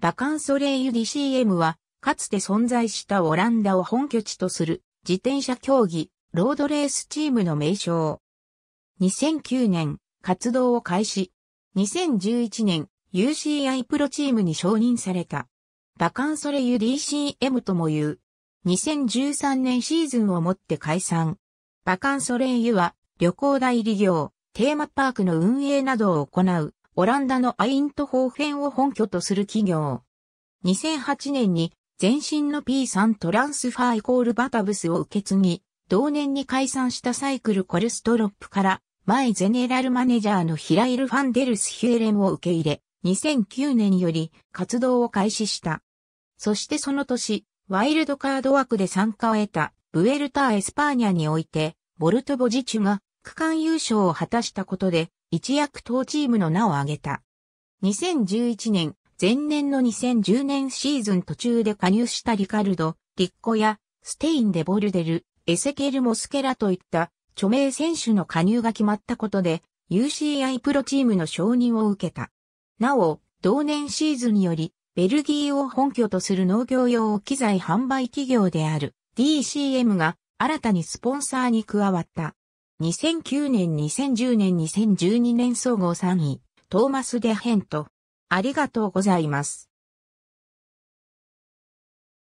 バカンソレイユ DCM は、かつて存在したオランダを本拠地とする自転車競技、ロードレースチームの名称。2009年、活動を開始。2011年、UCI プロチームに承認された。バカンソレユ DCM とも言う。2013年シーズンをもって解散。バカンソレイユは、旅行代理業、テーマパークの運営などを行う、オランダのアイントホーフェンを本拠とする企業。2008年に前身の P3 トランスファーイコールバタブスを受け継ぎ、同年に解散したサイクルコルストロップから前ゼネラルマネージャーのヒライル・ファンデルス・ヒューレンを受け入れ、2009年より活動を開始した。そしてその年、ワイルドカード枠で参加を得た、ブエルター・エスパーニャにおいて、ボルトボジチュが区間優勝を果たしたことで、一躍当チームの名を挙げた。2011年、前年の2010年シーズン途中で加入したリカルド、リッコや、ステイン・デ・ボルデル、エセケル・モスケラといった著名選手の加入が決まったことで UCI プロチームの承認を受けた。なお、同年シーズンにより、ベルギーを本拠とする農業用機材販売企業である DCM が新たにスポンサーに加わった。2009年2010年2012年総合3位、トーマス・デヘント。ありがとうございます。